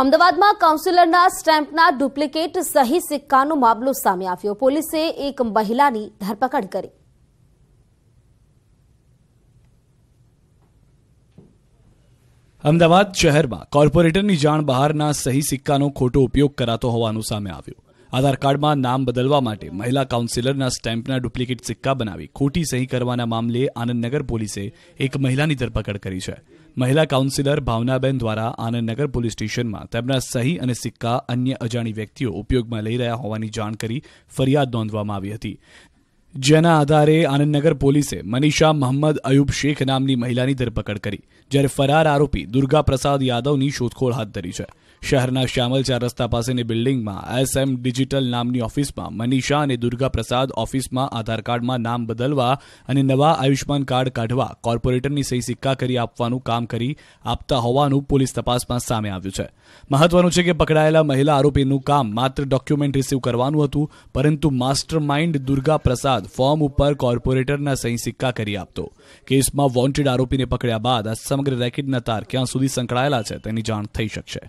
અમદાવાદમાં કાઉન્સિલરના સ્ટેમ્પના ડુપ્લિકેટ સહી સિક્કાનો મામલો સામે આવ્યો પોલીસે એક મહિલાની ધરપકડ કરી અમદાવાદ શહેરમાં કોર્પોરેટરની જાણ બહારના સહી સિક્કાનો ખોટો ઉપયોગ કરાતો હોવાનું સામે આવ્યું આધાર કાર્ડમાં નામ બદલવા માટે મહિલા કાઉન્સિલરના સ્ટેમ્પના ડુપ્લિકેટ સિક્કા બનાવી ખોટી સહી કરવાના મામલે આનંદનગર પોલીસે એક મહિલાની ધરપકડ કરી છે મહિલા કાઉન્સિલર ભાવનાબેન દ્વારા આનંદનગર પોલીસ સ્ટેશનમાં તેમના સહી અને સિક્કા અન્ય અજાણી વ્યક્તિઓ ઉપયોગમાં લઈ રહ્યા હોવાની જાણ કરી ફરિયાદ નોંધવામાં આવી હતી જેના આધારે આનંદનગર પોલીસે મનીષા મહંમદ અયુબ શેખ નામની મહિલાની ધરપકડ કરી જ્યારે ફરાર આરોપી દુર્ગા પ્રસાદ યાદવની શોધખોળ હાથ ધરી છે શહેરના શ્યામલ રસ્તા પાસેની બિલ્ડિંગમાં એસએમ ડિજિટલ નામની ઓફિસમાં મનીષા અને દુર્ગા પ્રસાદ ઓફિસમાં આધાર કાર્ડમાં નામ બદલવા અને નવા આયુષ્માન કાર્ડ કાઢવા કોર્પોરેટરની સહી સિક્કા કરી આપવાનું કામ કરી આપતા હોવાનું પોલીસ તપાસમાં સામે આવ્યું છે મહત્વનું છે કે પકડાયેલા મહિલા આરોપીનું કામ માત્ર ડોક્યુમેન્ટ રિસીવ કરવાનું હતું પરંતુ માસ્ટર માઇન્ડ દુર્ગા પ્રસાદ બાદ ફોર્મ ઉપર કોર્પોરેટરના સહી સિક્કા કરી આપતો કેસમાં વોન્ટેડ આરોપીને પકડ્યા બાદ આ સમગ્ર રેકેટના તાર ક્યાં સુધી સંકળાયેલા છે તેની જાણ થઈ શકશે